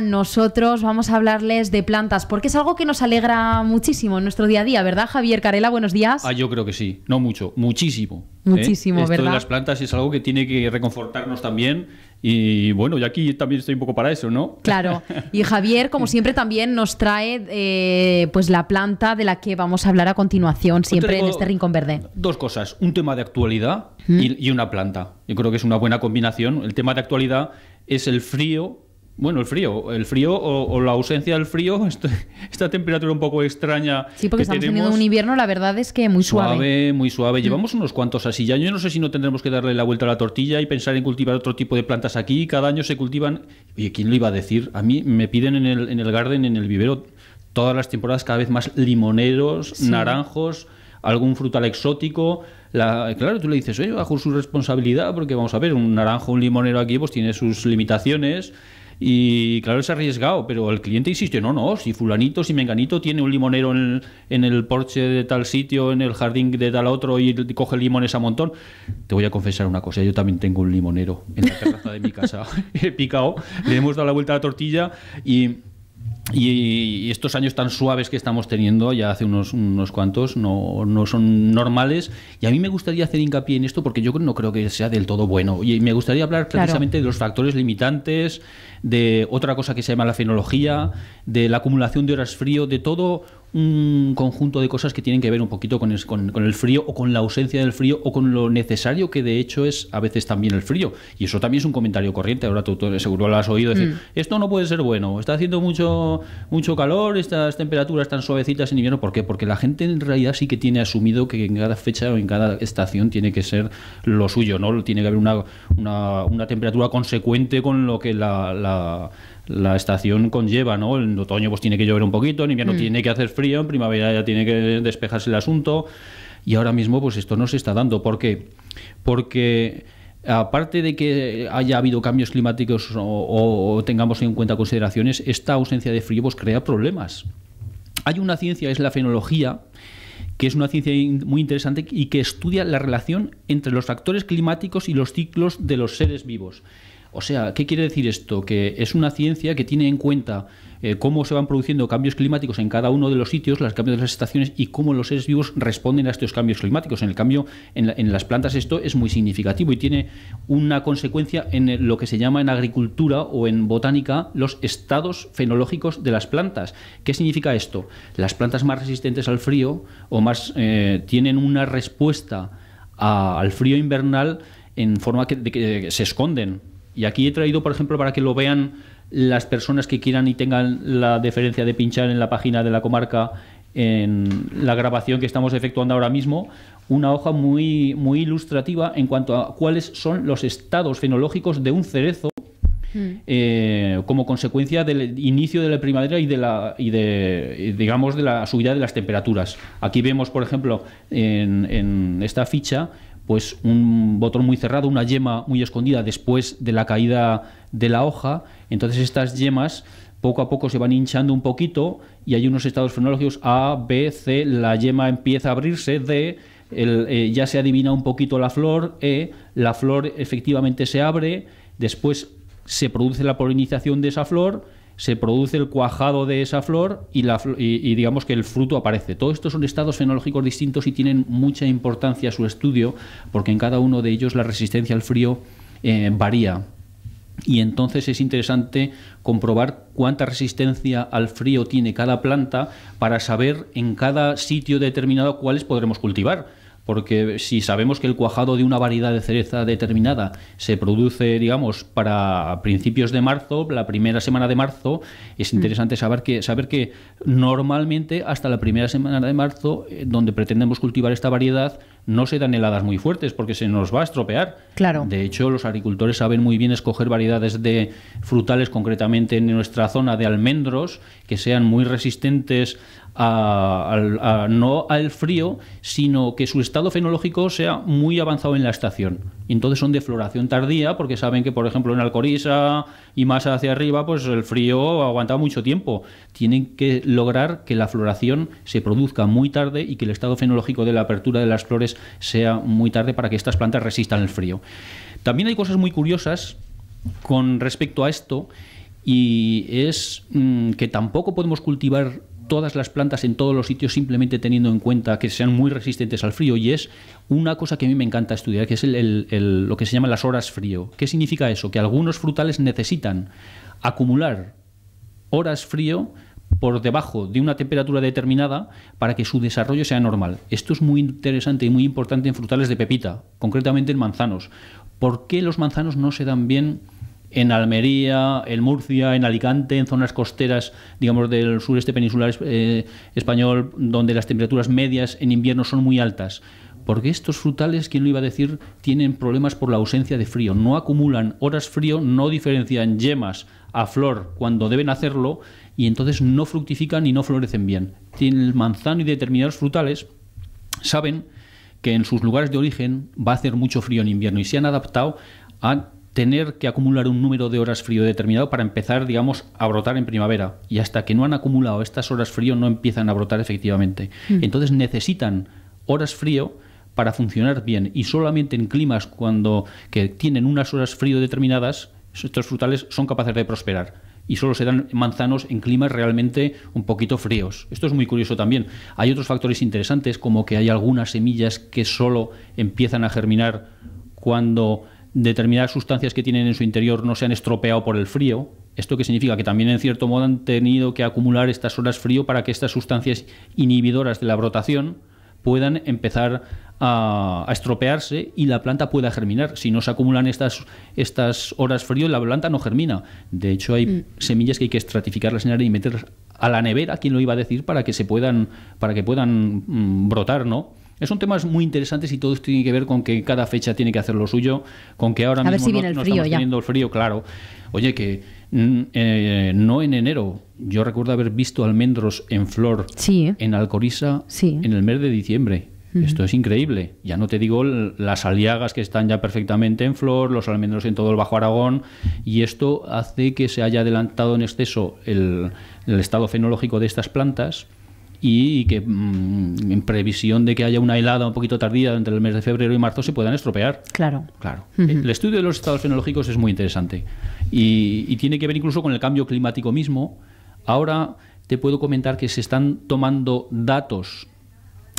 nosotros vamos a hablarles de plantas, porque es algo que nos alegra muchísimo en nuestro día a día, ¿verdad, Javier Carela? Buenos días. Ah, yo creo que sí, no mucho, muchísimo. ¿eh? Muchísimo, Esto de las plantas es algo que tiene que reconfortarnos también y bueno, yo aquí también estoy un poco para eso, ¿no? Claro. Y Javier, como siempre, también nos trae eh, pues la planta de la que vamos a hablar a continuación, pues siempre en este rincón verde. Dos cosas, un tema de actualidad y, una planta. Yo creo que es una buena combinación. El tema de actualidad es el frío bueno, el frío, el frío o, la ausencia del frío, esta temperatura un poco extraña. Sí, porque estamos teniendo un invierno, la verdad es que muy suave. muy suave. Mm. Llevamos unos cuantos así. Ya yo no sé si no tendremos que darle la vuelta a la tortilla y pensar en cultivar otro tipo de plantas aquí. Cada año se cultivan. Oye, ¿quién lo iba a decir? A mí me piden en el, en el garden, en el vivero, todas las temporadas cada vez más limoneros, naranjos, algún frutal exótico. La, claro, tú le dices, oye, bajo su responsabilidad, porque vamos a ver, un naranjo, un limonero aquí, pues tiene sus limitaciones. Y claro, es arriesgado, pero el cliente insiste, no, no, si fulanito, si menganito tiene un limonero en el, en el porche de tal sitio, en el jardín de tal otro y coge limones a montón. Te voy a confesar una cosa, yo también tengo un limonero en la terraza de mi casa. He picado, le hemos dado la vuelta a la tortilla y y, estos años tan suaves que estamos teniendo, ya hace unos, cuantos, no, son normales. Y a mí me gustaría hacer hincapié en esto porque yo no creo que sea del todo bueno. Y me gustaría hablar precisamente de los factores limitantes, de otra cosa que se llama la fenología, de la acumulación de horas frío, de todo un conjunto de cosas que tienen que ver un poquito con, con, el frío o con la ausencia del frío o con lo necesario que de hecho es a veces también el frío. Y eso también es un comentario corriente. Ahora tú, seguro lo has oído decir, mm. esto no puede ser bueno, está haciendo mucho, mucho calor, estas temperaturas tan suavecitas en invierno. ¿Por qué? Porque la gente en realidad sí que tiene asumido que en cada fecha o en cada estación tiene que ser lo suyo, ¿no? Tiene que haber una, una, temperatura consecuente con lo que la la estación conlleva, ¿no? En otoño pues tiene que llover un poquito, en invierno mm. tiene que hacer frío, en primavera ya tiene que despejarse el asunto y ahora mismo pues esto no se está dando. ¿Por qué? Porque aparte de que haya habido cambios climáticos o, tengamos en cuenta consideraciones, esta ausencia de frío pues, crea problemas. Hay una ciencia, es la fenología, que es una ciencia muy interesante y que estudia la relación entre los factores climáticos y los ciclos de los seres vivos. O sea, ¿qué quiere decir esto? Que es una ciencia que tiene en cuenta eh, cómo se van produciendo cambios climáticos en cada uno de los sitios, los cambios de las estaciones y cómo los seres vivos responden a estos cambios climáticos. En el cambio, en, las plantas esto es muy significativo y tiene una consecuencia en lo que se llama en agricultura o en botánica los estados fenológicos de las plantas. ¿Qué significa esto? Las plantas más resistentes al frío o más eh, tienen una respuesta al frío invernal en forma de que se esconden y aquí he traído, por ejemplo, para que lo vean las personas que quieran y tengan la deferencia de pinchar en la página de la comarca en la grabación que estamos efectuando ahora mismo, una hoja muy, muy ilustrativa en cuanto a cuáles son los estados fenológicos de un cerezo mm. eh, como consecuencia del inicio de la primavera y de la y de digamos de la subida de las temperaturas. Aquí vemos, por ejemplo, en, en esta ficha pues un botón muy cerrado, una yema muy escondida después de la caída de la hoja. Entonces estas yemas poco a poco se van hinchando un poquito y hay unos estados fenológicos A, B, C, la yema empieza a abrirse, D, eh, ya se adivina un poquito la flor, E, la flor efectivamente se abre, después se produce la polinización de esa flor, se produce el cuajado de esa flor y, digamos que el fruto aparece. Todos estos son estados fenológicos distintos y tienen mucha importancia su estudio porque en cada uno de ellos la resistencia al frío eh, varía. Y entonces es interesante comprobar cuánta resistencia al frío tiene cada planta para saber en cada sitio determinado cuáles podremos cultivar porque si sabemos que el cuajado de una variedad de cereza determinada se produce, digamos, para principios de marzo, la primera semana de marzo, es mm. interesante saber que, saber que normalmente hasta la primera semana de marzo, eh, donde pretendemos cultivar esta variedad, no se dan heladas muy fuertes porque se nos va a estropear. Claro. De hecho, los agricultores saben muy bien escoger variedades de frutales, concretamente en nuestra zona de almendros, que sean muy resistentes no al frío, sino que su estado fenológico sea muy avanzado en la estación. entonces son de floración tardía, porque saben que, por ejemplo, en Alcoriza y más hacia arriba, pues el frío aguanta mucho tiempo. Tienen que lograr que la floración se produzca muy tarde y que el estado fenológico de la apertura de las flores sea muy tarde para que estas plantas resistan el frío. También hay cosas muy curiosas con respecto a esto y es mm, que tampoco podemos cultivar todas las plantas en todos los sitios simplemente teniendo en cuenta que sean muy resistentes al frío y es una cosa que a mí me encanta estudiar, que es el, lo que se llama las horas frío. ¿Qué significa eso? Que algunos frutales necesitan acumular horas frío por debajo de una temperatura determinada para que su desarrollo sea normal. Esto es muy interesante y muy importante en frutales de pepita, concretamente en manzanos. ¿Por qué los manzanos no se dan bien? en Almería, en Murcia, en Alicante, en zonas costeras, digamos, del sureste peninsular eh, español, donde las temperaturas medias en invierno son muy altas. Porque estos frutales, ¿quién lo iba a decir? Tienen problemas por la ausencia de frío. No acumulan horas frío, no diferencian yemas a flor cuando deben hacerlo y entonces no fructifican y no florecen bien. El manzano y determinados frutales saben que en sus lugares de origen va a hacer mucho frío en invierno y se han adaptado a tener que acumular un número de horas frío determinado para empezar, digamos, a brotar en primavera. Y hasta que no han acumulado estas horas frío no empiezan a brotar efectivamente. Mm. Entonces necesitan horas frío para funcionar bien y solamente en climas cuando que tienen unas horas frío determinadas estos frutales son capaces de prosperar y solo se dan manzanos en climas realmente un poquito fríos. Esto es muy curioso también. Hay otros factores interesantes como que hay algunas semillas que solo empiezan a germinar cuando determinadas sustancias que tienen en su interior no se han estropeado por el frío. Esto que significa que también en cierto modo han tenido que acumular estas horas frío para que estas sustancias inhibidoras de la brotación puedan empezar a, estropearse y la planta pueda germinar. Si no se acumulan estas, estas horas frío, la planta no germina. De hecho, hay mm. semillas que hay que estratificarlas en área y meter a la nevera, ¿quién lo iba a decir? Para que se puedan, para que puedan mm, brotar, ¿no? Es un tema muy interesante y todo esto tiene que ver con que cada fecha tiene que hacer lo suyo, con que ahora mismo no, estamos teniendo el frío, claro. Oye, que mm, eh, no en enero. Yo recuerdo haber visto almendros en flor en Alcoriza sí. en el mes de diciembre. Esto es increíble. Ya no te digo las aliagas que están ya perfectamente en flor, los almendros en todo el Bajo Aragón, y esto hace que se haya adelantado en exceso el estado fenológico de estas plantas y que mm, en previsión de que haya una helada un poquito tardía entre el mes de febrero y marzo se puedan estropear. Claro. Claro. El estudio de los estados fenológicos es muy interesante y, tiene que ver incluso con el cambio climático mismo. Ahora te puedo comentar que se están tomando datos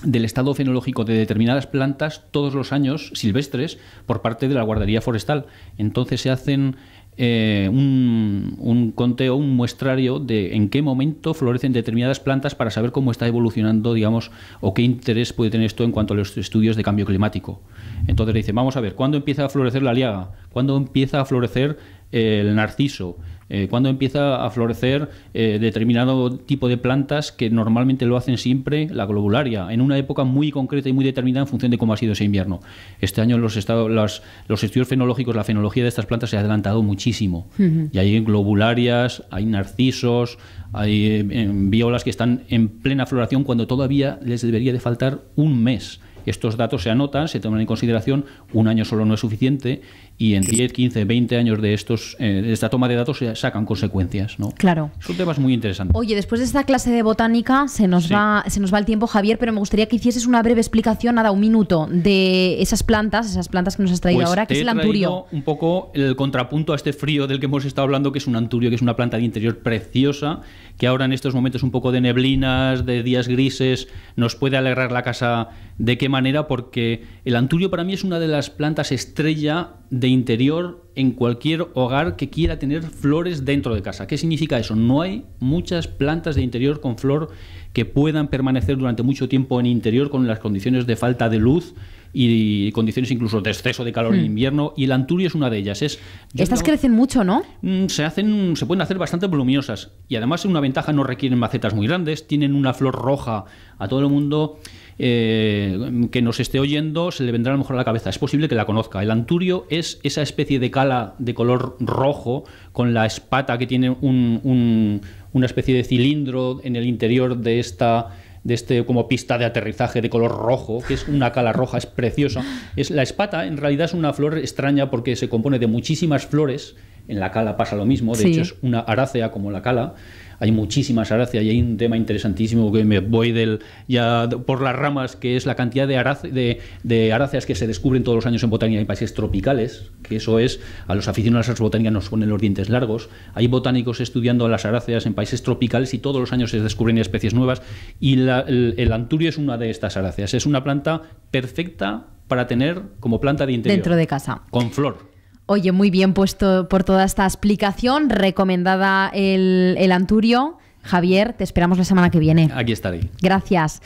del estado fenológico de determinadas plantas todos los años silvestres por parte de la guardería forestal. Entonces se hacen eh, un, un, conteo, un muestrario de en qué momento florecen determinadas plantas para saber cómo está evolucionando, digamos, o qué interés puede tener esto en cuanto a los estudios de cambio climático. Entonces le dicen, vamos a ver, ¿cuándo empieza a florecer la liaga? ¿Cuándo empieza a florecer eh, el narciso? Eh, ¿Cuándo empieza a florecer eh, determinado tipo de plantas que normalmente lo hacen siempre la globularia, en una época muy concreta y muy determinada en función de cómo ha sido ese invierno. Este año los, estados, los, estudios fenológicos, la fenología de estas plantas se ha adelantado muchísimo. Y hay globularias, hay narcisos, hay violas que están en plena floración cuando todavía les debería de faltar un mes estos datos se anotan, se toman en consideración, un año solo no es suficiente y en 10, 15, 20 años de estos eh, de esta toma de datos se sacan consecuencias, ¿no? Claro. Son temas muy interesantes. Oye, después de esta clase de botánica se nos va se nos va el tiempo, Javier, pero me gustaría que hicieses una breve explicación, nada, un minuto de esas plantas, esas plantas que nos has traído pues ahora, que es el anturio. Un poco el contrapunto a este frío del que hemos estado hablando, que es un anturio, que es una planta de interior preciosa, que ahora en estos momentos un poco de neblinas, de días grises, nos puede alegrar la casa de qué manera porque el anturio para mí es una de las plantas estrella de interior en cualquier hogar que quiera tener flores dentro de casa. ¿Qué significa eso? No hay muchas plantas de interior con flor que puedan permanecer durante mucho tiempo en interior con las condiciones de falta de luz y condiciones incluso de exceso de calor en hmm. invierno. Y el anturio es una de ellas. Es, Estas crecen mucho, ¿no? Mm, se, hacen, se pueden hacer bastante voluminosas. Y además, una ventaja, no requieren macetas muy grandes, tienen una flor roja a todo el mundo. Eh, que nos esté oyendo se le vendrá a lo mejor a la cabeza. Es posible que la conozca. El anturio es esa especie de cala de color rojo con la espata que tiene un, una especie de cilindro en el interior de esta de este como pista de aterrizaje de color rojo, que es una cala roja, es preciosa. Es, la espata en realidad es una flor extraña porque se compone de muchísimas flores. En la cala pasa lo mismo, de hecho es una arácea como la cala hay muchísimas aráceas y hay un tema interesantísimo que me voy del, ya por las ramas, que es la cantidad de, aráceas que se descubren todos los años en botánica en países tropicales, que eso es, a los aficionados a las botánicas nos ponen los dientes largos. Hay botánicos estudiando las aráceas en países tropicales y todos los años se descubren especies nuevas y el, el anturio es una de estas aráceas. Es una planta perfecta para tener como planta de interior. Dentro de casa. Con flor. Oye, muy bien puesto por toda esta explicación. Recomendada el, Anturio. Javier, te esperamos la semana que viene. Aquí estaré. Gracias.